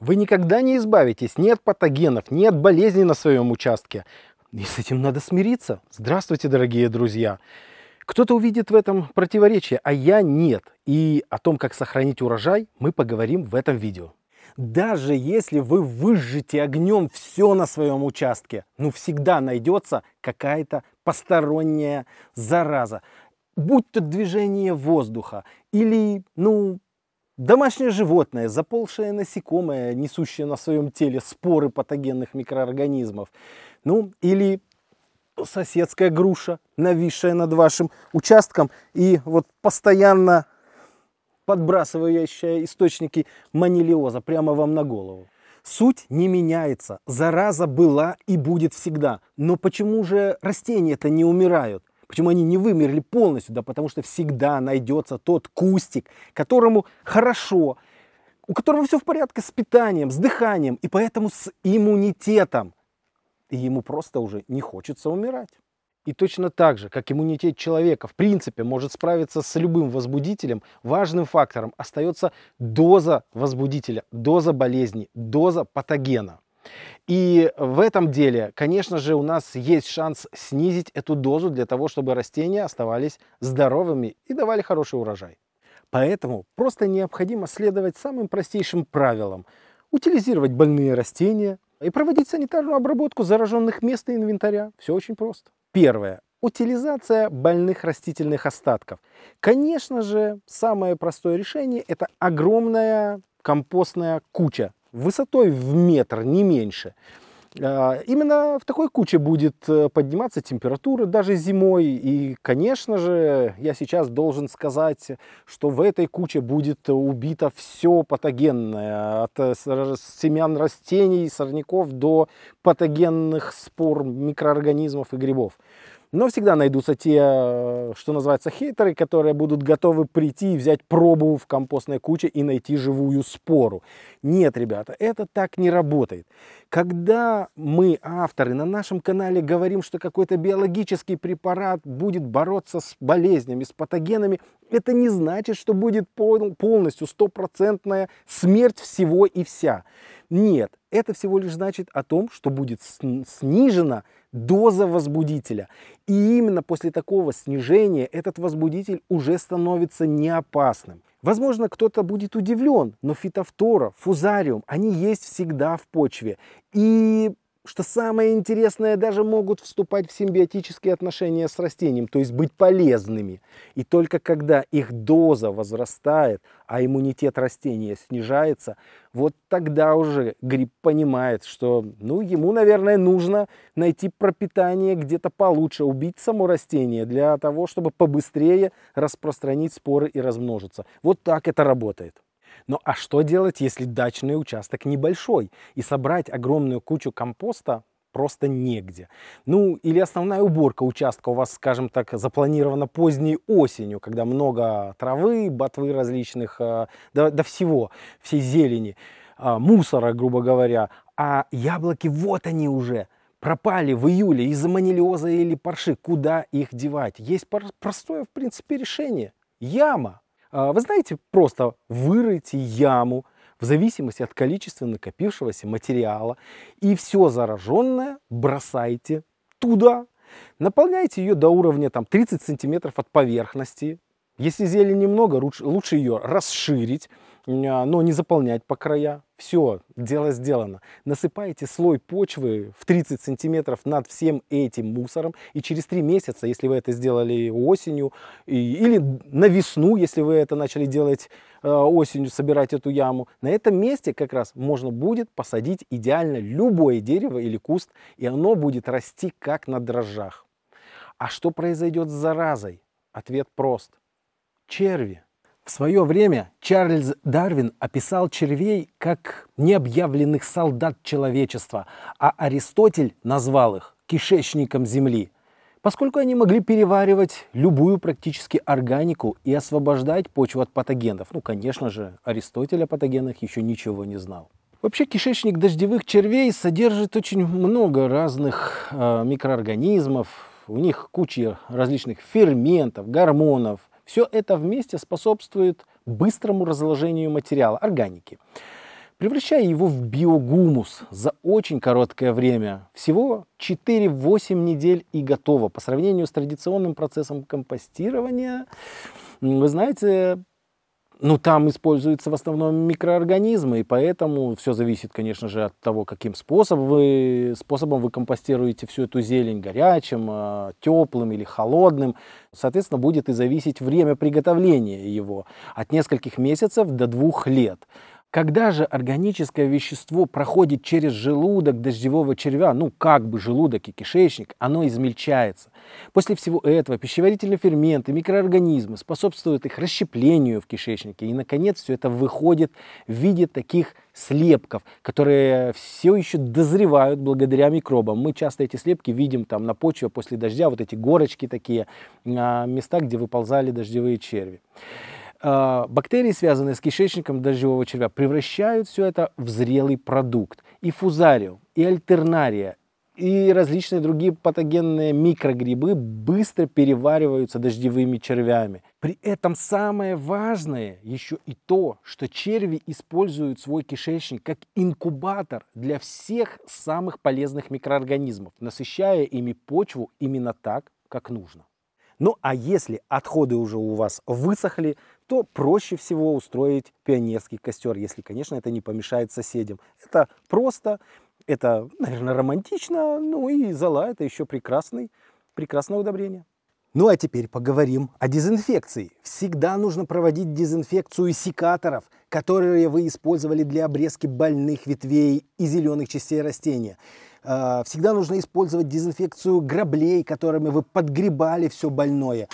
Вы никогда не избавитесь ни от патогенов, ни от болезней на своем участке. И с этим надо смириться. Здравствуйте, дорогие друзья! Кто-то увидит в этом противоречие, а я нет. И о том, как сохранить урожай, мы поговорим в этом видео. Даже если вы выжжете огнем все на своем участке, ну всегда найдется какая-то посторонняя зараза. Будь то движение воздуха или, ну, Домашнее животное, заползшее насекомое, несущее на своем теле споры патогенных микроорганизмов. Ну, или соседская груша, нависшая над вашим участком и вот постоянно подбрасывающая источники манилиоза прямо вам на голову. Суть не меняется, зараза была и будет всегда. Но почему же растения-то не умирают? Почему они не вымерли полностью? Да потому что всегда найдется тот кустик, которому хорошо, у которого все в порядке с питанием, с дыханием и поэтому с иммунитетом. И ему просто уже не хочется умирать. И точно так же, как иммунитет человека в принципе может справиться с любым возбудителем, важным фактором остается доза возбудителя, доза болезни, доза патогена. И в этом деле, конечно же, у нас есть шанс снизить эту дозу для того, чтобы растения оставались здоровыми и давали хороший урожай. Поэтому просто необходимо следовать самым простейшим правилам. Утилизировать больные растения и проводить санитарную обработку зараженных мест и инвентаря. Все очень просто. Первое. Утилизация больных растительных остатков. Конечно же, самое простое решение – это огромная компостная куча высотой в метр, не меньше. А, именно в такой куче будет э, подниматься температура даже зимой. И, конечно же, я сейчас должен сказать, что в этой куче будет э, убито все патогенное. От э, семян растений, сорняков до патогенных спор микроорганизмов и грибов. Но всегда найдутся те, э, что называется, хейтеры, которые будут готовы прийти и взять пробу в компостной куче и найти живую спору. Нет, ребята, это так не работает. Когда мы, авторы, на нашем канале говорим, что какой-то биологический препарат будет бороться с болезнями, с патогенами, это не значит, что будет полностью стопроцентная смерть всего и вся. Нет, это всего лишь значит о том, что будет снижена доза возбудителя. И именно после такого снижения этот возбудитель уже становится неопасным. Возможно, кто-то будет удивлен, но фитофтора, фузариум, они есть всегда в почве. И что самое интересное, даже могут вступать в симбиотические отношения с растением, то есть быть полезными. И только когда их доза возрастает, а иммунитет растения снижается, вот тогда уже гриб понимает, что ну, ему, наверное, нужно найти пропитание где-то получше, убить само растение для того, чтобы побыстрее распространить споры и размножиться. Вот так это работает. Но а что делать, если дачный участок небольшой и собрать огромную кучу компоста просто негде. Ну, или основная уборка участка у вас, скажем так, запланирована поздней осенью, когда много травы, ботвы различных, до, э, до всего, всей зелени, э, мусора, грубо говоря. А яблоки, вот они уже, пропали в июле из-за манилиоза или парши. Куда их девать? Есть простое, в принципе, решение. Яма. А, вы знаете, просто вырыть яму в зависимости от количества накопившегося материала и все зараженное бросайте туда. Наполняйте ее до уровня там, 30 сантиметров от поверхности. Если зелени немного, лучше ее расширить. А, но не заполнять по края. Все, дело сделано. Насыпаете слой почвы в 30 сантиметров над всем этим мусором, и через 3 месяца, если вы это сделали осенью, и, или на весну, если вы это начали делать э, осенью, собирать эту яму, на этом месте как раз можно будет посадить идеально любое дерево или куст, и оно будет расти как на дрожжах. А что произойдет с заразой? Ответ прост. Черви. В свое время Чарльз Дарвин описал червей как необъявленных солдат человечества, а Аристотель назвал их кишечником Земли, поскольку они могли переваривать любую практически органику и освобождать почву от патогенов. Ну, конечно же, Аристотель о патогенах еще ничего не знал. Вообще кишечник дождевых червей содержит очень много разных э, микроорганизмов, у них куча различных ферментов, гормонов – все это вместе способствует быстрому разложению материала, органики, превращая его в биогумус за очень короткое время. Всего 4-8 недель и готово. По сравнению с традиционным процессом компостирования, вы знаете, ну, там используются в основном микроорганизмы, и поэтому все зависит, конечно же, от того, каким способом вы, способом вы компостируете всю эту зелень, горячим, а, теплым или холодным. Соответственно, будет и зависеть время приготовления его от нескольких месяцев до двух лет. Когда же органическое вещество проходит через желудок дождевого червя, ну как бы желудок и кишечник, оно измельчается. После всего этого пищеварительные ферменты, микроорганизмы способствуют их расщеплению в кишечнике. И, наконец, все это выходит в виде таких слепков, которые все еще дозревают благодаря микробам. Мы часто эти слепки видим там на почве после дождя, вот эти горочки такие, а, места, где выползали дождевые черви. А, бактерии, связанные с кишечником дождевого червя, превращают все это в зрелый продукт. И фузариум, и альтернария, и различные другие патогенные микрогрибы быстро перевариваются дождевыми червями. При этом самое важное еще и то, что черви используют свой кишечник как инкубатор для всех самых полезных микроорганизмов, насыщая ими почву именно так, как нужно. Ну а если отходы уже у вас высохли, то проще всего устроить пионерский костер, если, конечно, это не помешает соседям. Это просто, это, наверное, романтично, ну и зола это еще прекрасный, прекрасное удобрение. Ну а теперь поговорим о дезинфекции. Всегда нужно проводить дезинфекцию секаторов, которые вы использовали для обрезки больных ветвей и зеленых частей растения. А, всегда нужно использовать дезинфекцию граблей, которыми вы подгребали все больное.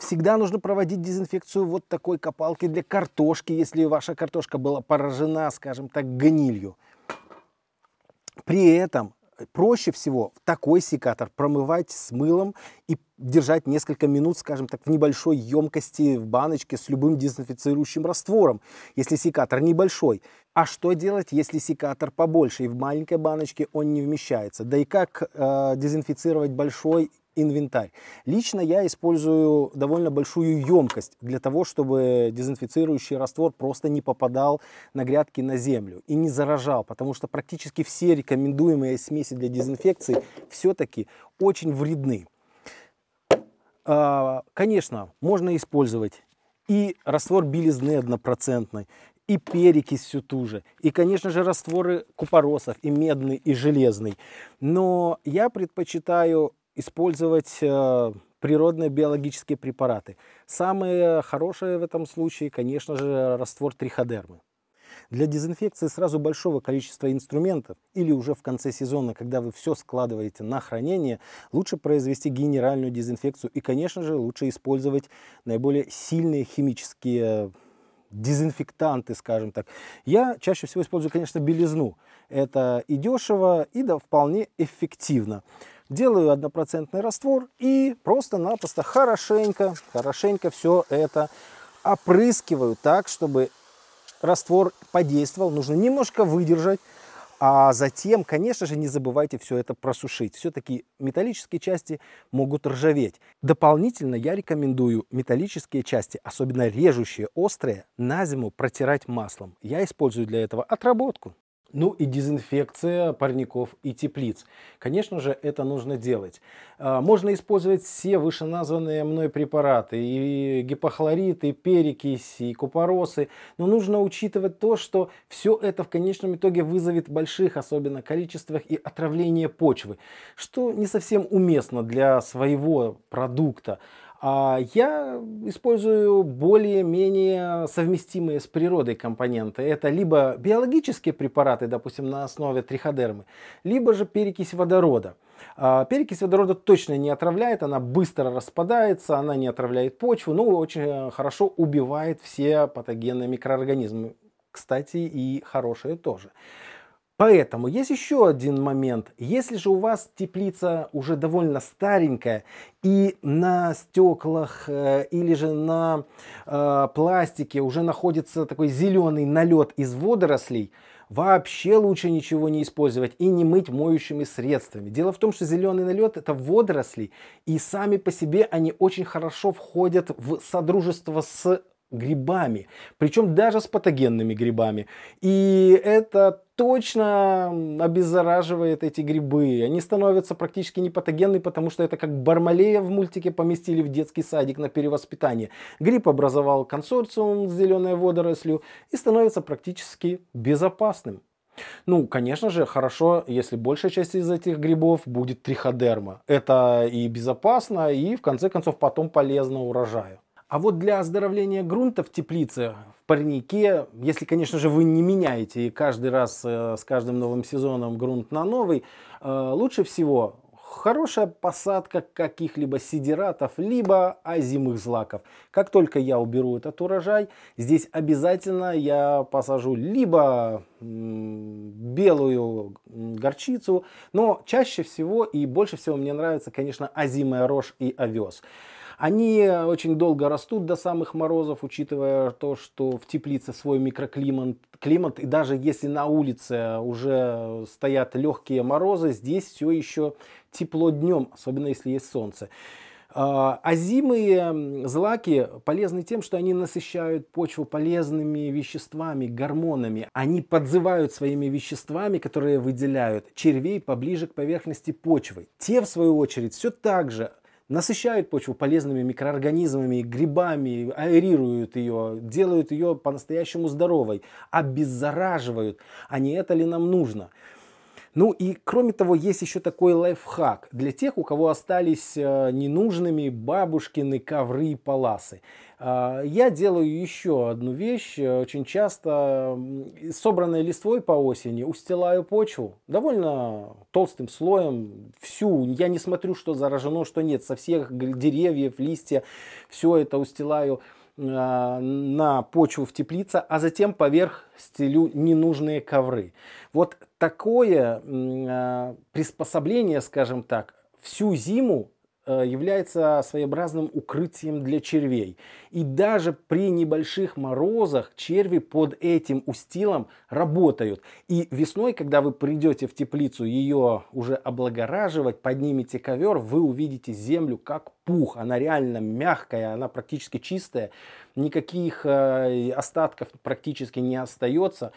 Всегда нужно проводить дезинфекцию вот такой копалки для картошки, если ваша картошка была поражена, скажем так, гнилью. При этом проще всего такой секатор промывать с мылом и держать несколько минут, скажем так, в небольшой емкости, в баночке с любым дезинфицирующим раствором, если секатор небольшой. А что делать, если секатор побольше и в маленькой баночке он не вмещается? Да и как э, дезинфицировать большой инвентарь. Лично я использую довольно большую емкость для того, чтобы дезинфицирующий раствор просто не попадал на грядки на землю и не заражал, потому что практически все рекомендуемые смеси для дезинфекции все-таки очень вредны. А, конечно, можно использовать и раствор белизны однопроцентный, и перекись всю ту же, и, конечно же, растворы купоросов, и медный, и железный. Но я предпочитаю использовать э, природные биологические препараты. Самое хорошее в этом случае, конечно же, раствор триходермы. Для дезинфекции сразу большого количества инструментов или уже в конце сезона, когда вы все складываете на хранение, лучше произвести генеральную дезинфекцию и, конечно же, лучше использовать наиболее сильные химические дезинфектанты, скажем так. Я чаще всего использую, конечно, белизну. Это и дешево, и да, вполне эффективно делаю однопроцентный раствор и просто-напросто хорошенько, хорошенько все это опрыскиваю так, чтобы раствор подействовал. Нужно немножко выдержать, а затем, конечно же, не забывайте все это просушить. Все-таки металлические части могут ржаветь. Дополнительно я рекомендую металлические части, особенно режущие, острые, на зиму протирать маслом. Я использую для этого отработку. Ну и дезинфекция парников и теплиц. Конечно же, это нужно делать. А, можно использовать все вышеназванные мной препараты, и гипохлорит, и перекись, и купоросы, но нужно учитывать то, что все это в конечном итоге вызовет в больших, особенно количествах, и отравление почвы, что не совсем уместно для своего продукта. А я использую более-менее совместимые с природой компоненты. Это либо биологические препараты, допустим, на основе триходермы, либо же перекись водорода. А, перекись водорода точно не отравляет, она быстро распадается, она не отравляет почву, но ну, очень э, хорошо убивает все патогенные микроорганизмы. Кстати, и хорошие тоже. Поэтому есть еще один момент. Если же у вас теплица уже довольно старенькая и на стеклах э, или же на э, пластике уже находится такой зеленый налет из водорослей, вообще лучше ничего не использовать и не мыть моющими средствами. Дело в том, что зеленый налет это водоросли, и сами по себе они очень хорошо входят в содружество с грибами, причем даже с патогенными грибами. И это точно обеззараживает эти грибы. Они становятся практически непатогенны, потому что это как бармалея в мультике поместили в детский садик на перевоспитание. Гриб образовал консорциум с зеленой водорослью и становится практически безопасным. Ну, конечно же, хорошо, если большая часть из этих грибов будет триходерма. Это и безопасно, и в конце концов потом полезно урожаю. А вот для оздоровления грунта в теплице, в парнике, если, конечно же, вы не меняете и каждый раз э, с каждым новым сезоном грунт на новый, э, лучше всего хорошая посадка каких-либо сидератов, либо озимых злаков. Как только я уберу этот урожай, здесь обязательно я посажу либо белую горчицу, но чаще всего и больше всего мне нравится, конечно, озимая рожь и овес. Они очень долго растут до самых морозов, учитывая то, что в теплице свой микроклимат. Климат, и даже если на улице уже стоят легкие морозы, здесь все еще тепло днем, особенно если есть солнце. Азимые а злаки полезны тем, что они насыщают почву полезными веществами, гормонами. Они подзывают своими веществами, которые выделяют червей поближе к поверхности почвы. Те, в свою очередь, все так же насыщают почву полезными микроорганизмами, грибами, аэрируют ее, делают ее по-настоящему здоровой, обеззараживают. А не это ли нам нужно? Ну и кроме того, есть еще такой лайфхак для тех, у кого остались э, ненужными бабушкины ковры и паласы. А, я делаю еще одну вещь. Э, очень часто собранной листвой по осени устилаю почву довольно толстым слоем. Всю. Я не смотрю, что заражено, что нет. Со всех деревьев, листья. Все это устилаю а, на почву в теплице, а затем поверх стелю ненужные ковры. Вот такое а, приспособление, скажем так, всю зиму Э, является своеобразным укрытием для червей. И даже при небольших морозах черви под этим устилом работают. И весной, когда вы придете в теплицу ее уже облагораживать, поднимете ковер, вы увидите землю как пух. Она реально мягкая, она практически чистая. Никаких э, остатков практически не остается.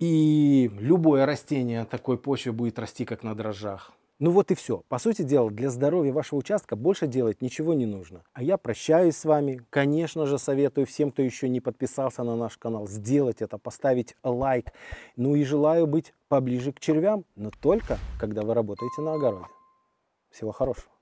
И любое растение такой почвы будет расти как на дрожжах. Ну вот и все. По сути дела, для здоровья вашего участка больше делать ничего не нужно. А я прощаюсь с вами. Конечно же, советую всем, кто еще не подписался на наш канал, сделать это, поставить лайк. Ну и желаю быть поближе к червям, но только когда вы работаете на огороде. Всего хорошего.